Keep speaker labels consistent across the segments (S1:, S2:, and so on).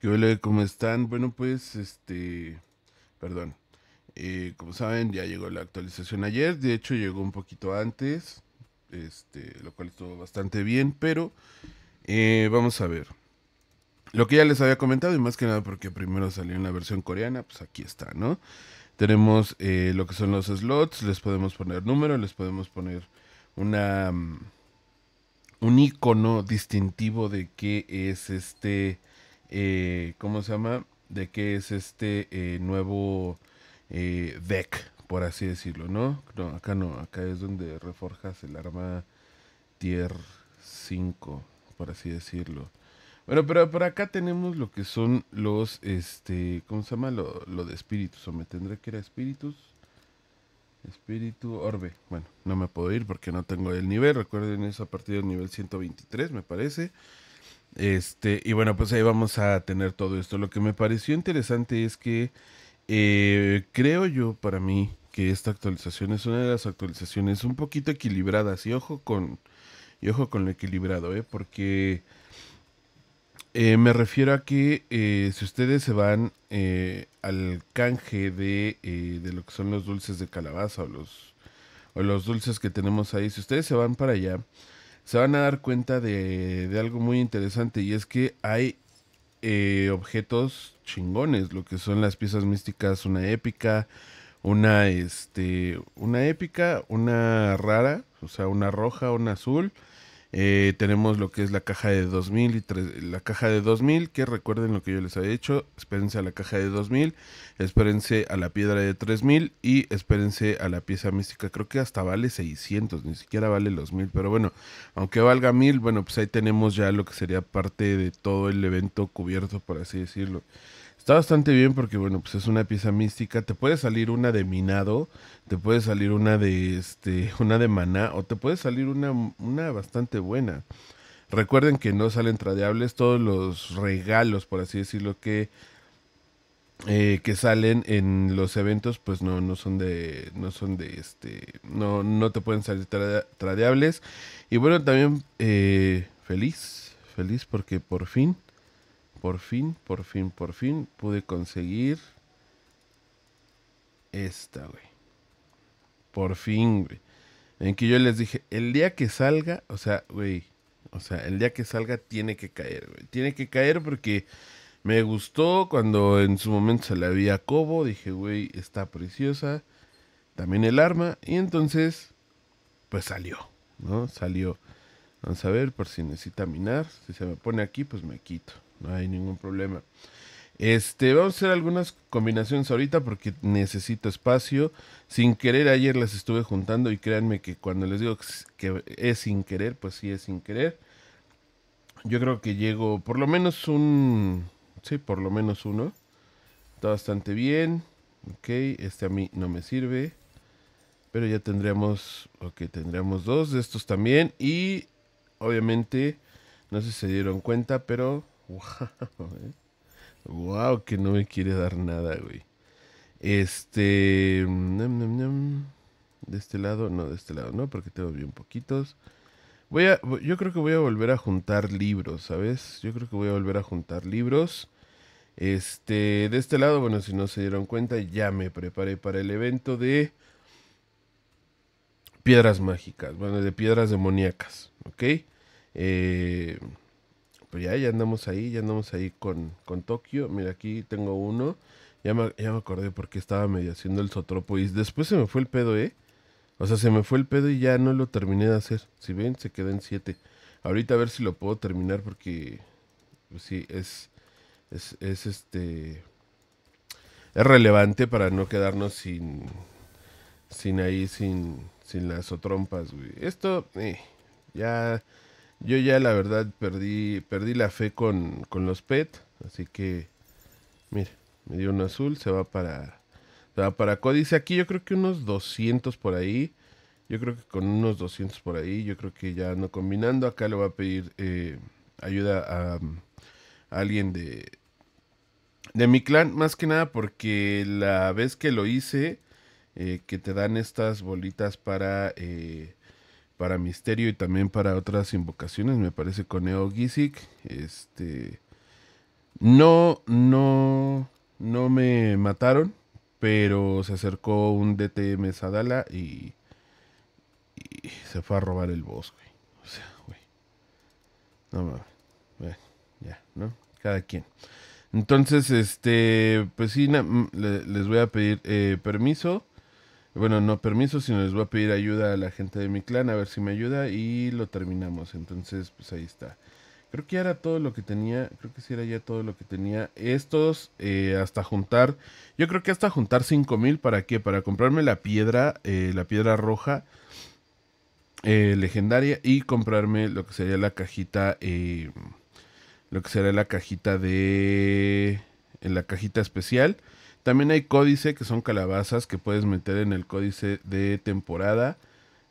S1: ¿Qué hola? ¿Cómo están? Bueno, pues, este, perdón. Eh, como saben, ya llegó la actualización ayer. De hecho, llegó un poquito antes, este, lo cual estuvo bastante bien, pero eh, vamos a ver. Lo que ya les había comentado, y más que nada porque primero salió en la versión coreana, pues aquí está, ¿no? Tenemos eh, lo que son los slots, les podemos poner número, les podemos poner una mm, un icono distintivo de qué es este eh, ¿cómo se llama? De qué es este eh, nuevo eh, deck, por así decirlo, ¿no? acá no, acá es donde reforjas el arma tier 5, por así decirlo. Bueno, pero por acá tenemos lo que son los, este, ¿cómo se llama? Lo, de espíritus, o me tendré que ir a espíritus. Espíritu, orbe. Bueno, no me puedo ir porque no tengo el nivel. Recuerden, eso a partir del nivel 123, me parece. Este, y bueno, pues ahí vamos a tener todo esto. Lo que me pareció interesante es que eh, creo yo para mí que esta actualización es una de las actualizaciones un poquito equilibradas. Y ojo con, y ojo con lo equilibrado, ¿eh? porque eh, me refiero a que eh, si ustedes se van al canje de, de, lo que son los dulces de calabaza o los, o los dulces que tenemos ahí, si ustedes se van para allá, se van a dar cuenta de, algo muy interesante y es que hay eh, objetos chingones, lo que son las piezas místicas, una épica, una, este, una épica, una rara, o sea, una roja, una azul eh, tenemos lo que es la caja de 2000 y la caja de 2000, que recuerden lo que yo les había hecho, espérense a la caja de 2000, espérense a la piedra de 3000 y espérense a la pieza mística, creo que hasta vale 600, ni siquiera vale los 1000, pero bueno, aunque valga 1000, bueno, pues ahí tenemos ya lo que sería parte de todo el evento cubierto, por así decirlo. Está bastante bien porque, bueno, pues es una pieza mística. Te puede salir una de minado, te puede salir una de este, una de maná, o te puede salir una, una bastante buena. Recuerden que no salen tradeables todos los regalos, por así decirlo, que, eh, que salen en los eventos, pues no, no son de, no son de este, no, no te pueden salir tradeables. Y bueno, también eh, feliz, feliz porque por fin, por fin, por fin, por fin pude conseguir esta, güey. Por fin, en que yo les dije, el día que salga, o sea, güey, o sea, el día que salga tiene que caer, güey. Tiene que caer porque me gustó cuando en su momento se la vi a Cobo, dije, güey, está preciosa. También el arma. Y entonces, pues salió, ¿no? Salió. Vamos a ver por si necesita minar. Si se me pone aquí, pues me quito. No hay ningún problema. Este, vamos a hacer algunas combinaciones ahorita porque necesito espacio. Sin querer, ayer las estuve juntando y créanme que cuando les digo que es sin querer, pues sí es sin querer. Yo creo que llego por lo menos un... Sí, por lo menos uno. Está bastante bien. Ok, este a mí no me sirve. Pero ya tendríamos... Ok, tendríamos dos de estos también. Y obviamente, no sé si se dieron cuenta, pero... Wow, ¿eh? Wow, que no me quiere dar nada, güey. Este. De este lado, no, de este lado no, porque tengo bien poquitos. Voy a, yo creo que voy a volver a juntar libros, ¿sabes? Yo creo que voy a volver a juntar libros. Este, de este lado, bueno, si no se dieron cuenta, ya me preparé para el evento de piedras mágicas, bueno, de piedras demoníacas, ¿ok? Eh, pues ya, ya andamos ahí, ya andamos ahí con, Tokio. Mira, aquí tengo uno. Ya me, ya me acordé porque estaba medio haciendo el sotropo y después se me fue el pedo, ¿eh? O sea, se me fue el pedo y ya no lo terminé de hacer. Si ven, se quedó en siete. Ahorita a ver si lo puedo terminar porque, pues sí, es, es, este... Es relevante para no quedarnos sin, sin ahí, sin, sin las otrompas, güey. Esto, eh, ya yo ya la verdad perdí, perdí la fe con, los PET. Así que, mire, me dio un azul, se va para, se va para Códice. Aquí yo creo que unos 200 por ahí. Yo creo que con unos 200 por ahí, yo creo que ya no combinando. Acá le va a pedir eh, ayuda a, alguien de, de mi clan, más que nada porque la vez que lo hice, eh, que te dan estas bolitas para eh, para Misterio y también para otras invocaciones, me parece con Neo Este. No, no, no me mataron, pero se acercó un DTM Sadala y, y se fue a robar el bosque O sea, güey. No mames. Bueno, ya, ¿no? Cada quien. Entonces, este, pues sí, les voy a pedir eh, permiso. Bueno, no permiso, sino les voy a pedir ayuda a la gente de mi clan a ver si me ayuda y lo terminamos. Entonces, pues ahí está. Creo que era todo lo que tenía. Creo que sí era ya todo lo que tenía. Estos, eh, hasta juntar. Yo creo que hasta juntar 5000. ¿Para qué? Para comprarme la piedra, eh, la piedra roja eh, legendaria y comprarme lo que sería la cajita. lo que sería la cajita de. En la cajita especial. También hay códice, que son calabazas que puedes meter en el códice de temporada.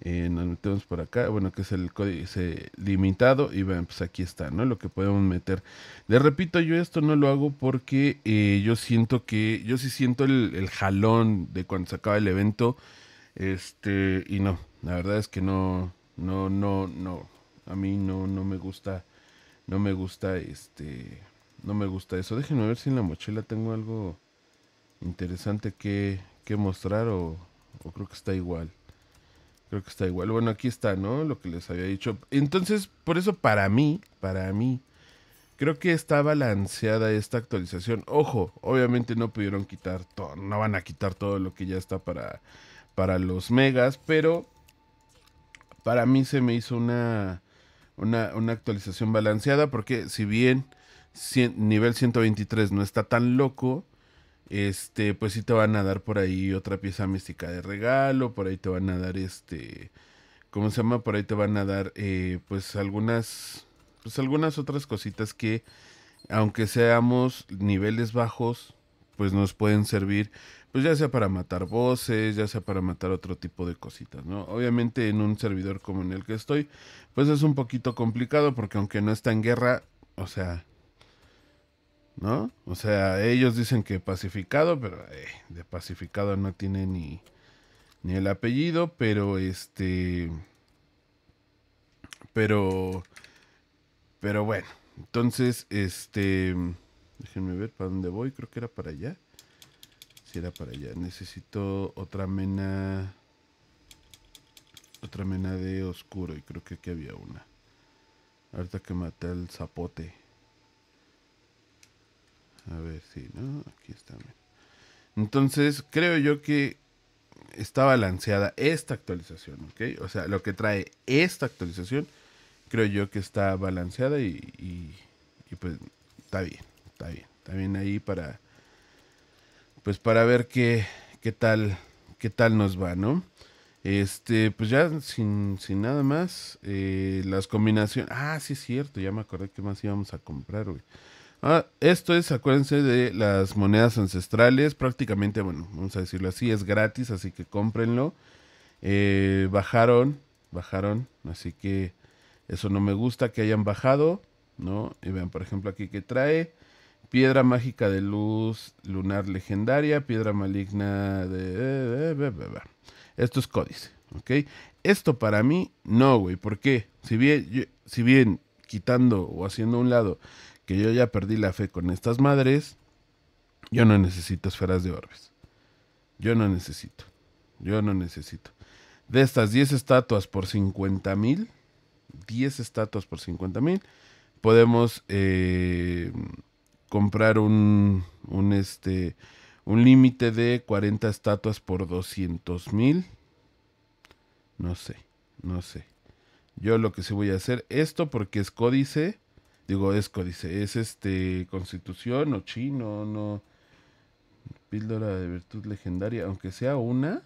S1: Eh, nos metemos por acá, bueno, que es el códice limitado. Y bueno, pues aquí está, ¿no? Lo que podemos meter. Les repito, yo esto no lo hago porque eh, yo siento que, yo sí siento el, el, jalón de cuando se acaba el evento. Este, y no, la verdad es que no, no, no, no. A mí no, no me gusta, no me gusta, este, no me gusta eso. Déjenme ver si en la mochila tengo algo interesante que, mostrar o, creo que está igual. Creo que está igual. Bueno, aquí está, ¿no? Lo que les había dicho. Entonces, por eso para mí, para mí, creo que está balanceada esta actualización. Ojo, obviamente no pudieron quitar todo, no van a quitar todo lo que ya está para, para los megas, pero para mí se me hizo una, una, una actualización balanceada porque si bien nivel 123 no está tan loco, este, pues sí te van a dar por ahí otra pieza mística de regalo, por ahí te van a dar este, ¿cómo se llama? Por ahí te van a dar eh, pues algunas, pues algunas otras cositas que aunque seamos niveles bajos, pues nos pueden servir, pues ya sea para matar voces, ya sea para matar otro tipo de cositas, ¿no? Obviamente en un servidor como en el que estoy, pues es un poquito complicado porque aunque no está en guerra, o sea, ¿no? O sea, ellos dicen que pacificado, pero eh, de pacificado no tiene ni, ni el apellido, pero este... Pero... Pero bueno, entonces, este... Déjenme ver para dónde voy, creo que era para allá. Si era para allá. Necesito otra mena... Otra mena de oscuro y creo que aquí había una. Ahorita que maté al zapote. A ver si, ¿no? Aquí está. Entonces, creo yo que está balanceada esta actualización, ¿ok? O sea, lo que trae esta actualización, creo yo que está balanceada y, pues está bien, está bien, está bien ahí para, pues para ver qué, qué tal, qué tal nos va, ¿no? Este, pues ya sin, sin nada más, eh, las combinaciones, ah, sí es cierto, ya me acordé qué más íbamos a comprar, güey. Ah, esto es, acuérdense de las monedas ancestrales, prácticamente, bueno, vamos a decirlo así, es gratis, así que cómprenlo. Eh, bajaron, bajaron, así que eso no me gusta que hayan bajado, ¿no? Y vean, por ejemplo, aquí que trae piedra mágica de luz lunar legendaria, piedra maligna de... Eh, eh, esto es códice, ¿ok? Esto para mí, no, güey, ¿por qué? Si bien, si bien quitando o haciendo un lado yo ya perdí la fe con estas madres. Yo no necesito esferas de orbes. Yo no necesito. Yo no necesito. De estas 10 estatuas por 50 mil, 10 estatuas por 50 mil, podemos eh, comprar un, un, este, un límite de 40 estatuas por 200 mil. No sé, no sé. Yo lo que sí voy a hacer esto porque es códice Digo, esco dice es este constitución o chino, no. Píldora de virtud legendaria, aunque sea una.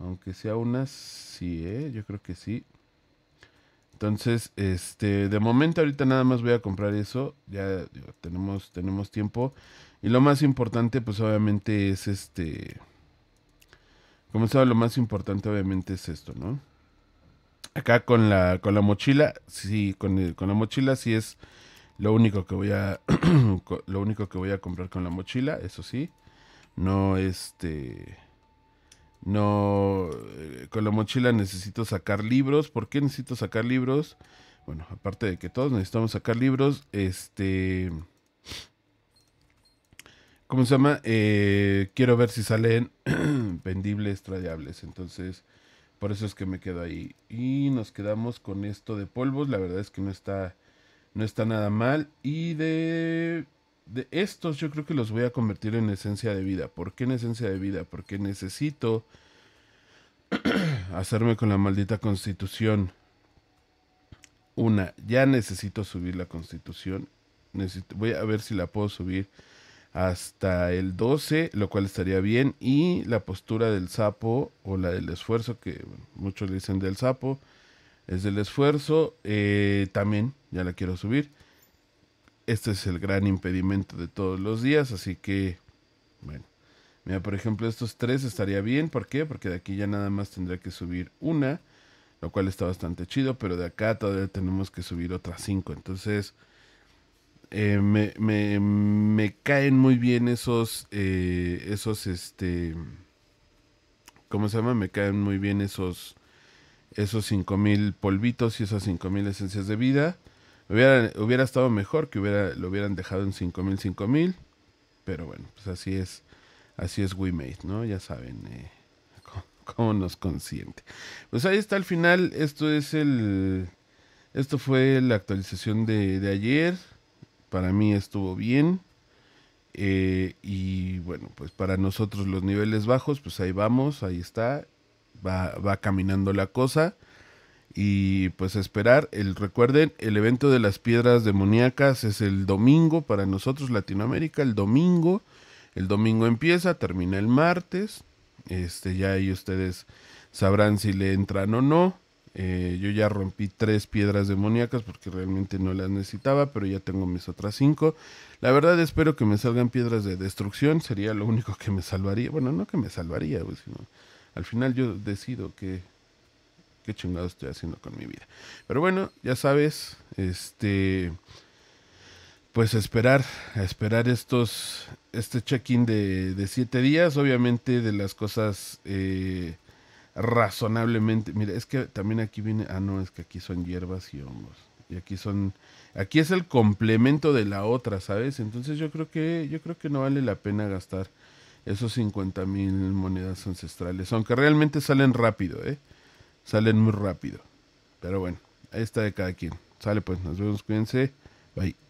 S1: Aunque sea una, sí, ¿eh? yo creo que sí. Entonces, este, de momento ahorita nada más voy a comprar eso. Ya tenemos, tenemos tiempo. Y lo más importante, pues obviamente es este. Como sabe, lo más importante obviamente es esto, ¿no? acá con la, con la mochila, sí, con, la mochila sí es lo único que voy a lo único que voy a comprar con la mochila, eso sí. No este no eh, con la mochila necesito sacar libros, ¿por qué necesito sacar libros? Bueno, aparte de que todos necesitamos sacar libros, este ¿Cómo se llama? Eh, quiero ver si salen vendibles, trayables. Entonces, por eso es que me quedo ahí. Y nos quedamos con esto de polvos. La verdad es que no está, no está nada mal. Y de, de estos yo creo que los voy a convertir en esencia de vida. ¿Por qué en esencia de vida? Porque necesito hacerme con la maldita constitución. Una, ya necesito subir la constitución. voy a ver si la puedo subir hasta el 12, lo cual estaría bien. Y la postura del sapo o la del esfuerzo, que muchos dicen del sapo, es del esfuerzo, eh, también ya la quiero subir. Este es el gran impedimento de todos los días, así que, bueno. Mira, por ejemplo, estos tres estaría bien. ¿Por qué? Porque de aquí ya nada más tendría que subir una, lo cual está bastante chido, pero de acá todavía tenemos que subir otras cinco. Entonces, eh, me, me, caen muy bien esos, eh, esos, este, ¿cómo se llama? Me caen muy bien esos, esos 5000 polvitos y esas 5000 esencias de vida. Hubiera, hubiera estado mejor que hubiera, lo hubieran dejado en 5000, 5000. Pero bueno, pues así es, así es made ¿no? Ya saben eh, cómo, nos consiente. Pues ahí está al final, esto es el... Esto fue la actualización de, de ayer para mí estuvo bien. Eh, y bueno, pues para nosotros los niveles bajos, pues ahí vamos, ahí está, va, va caminando la cosa. Y pues esperar, el, recuerden, el evento de las piedras demoníacas es el domingo para nosotros Latinoamérica, el domingo. El domingo empieza, termina el martes. Este, ya ahí ustedes sabrán si le entran o no. Eh, yo ya rompí tres piedras demoníacas porque realmente no las necesitaba, pero ya tengo mis otras cinco. La verdad espero que me salgan piedras de destrucción, sería lo único que me salvaría. Bueno, no que me salvaría, al final yo decido qué, qué chingado estoy haciendo con mi vida. Pero bueno, ya sabes, este... Pues esperar, esperar estos, este check-in de, de siete días, obviamente de las cosas... Eh, razonablemente. Mira, es que también aquí viene. Ah, no, es que aquí son hierbas y hongos. Y aquí son. Aquí es el complemento de la otra, ¿sabes? Entonces yo creo que, yo creo que no vale la pena gastar esos cincuenta mil monedas ancestrales. Aunque realmente salen rápido, ¿eh? Salen muy rápido. Pero bueno, ahí está de cada quien. Sale pues, nos vemos, cuídense. Bye.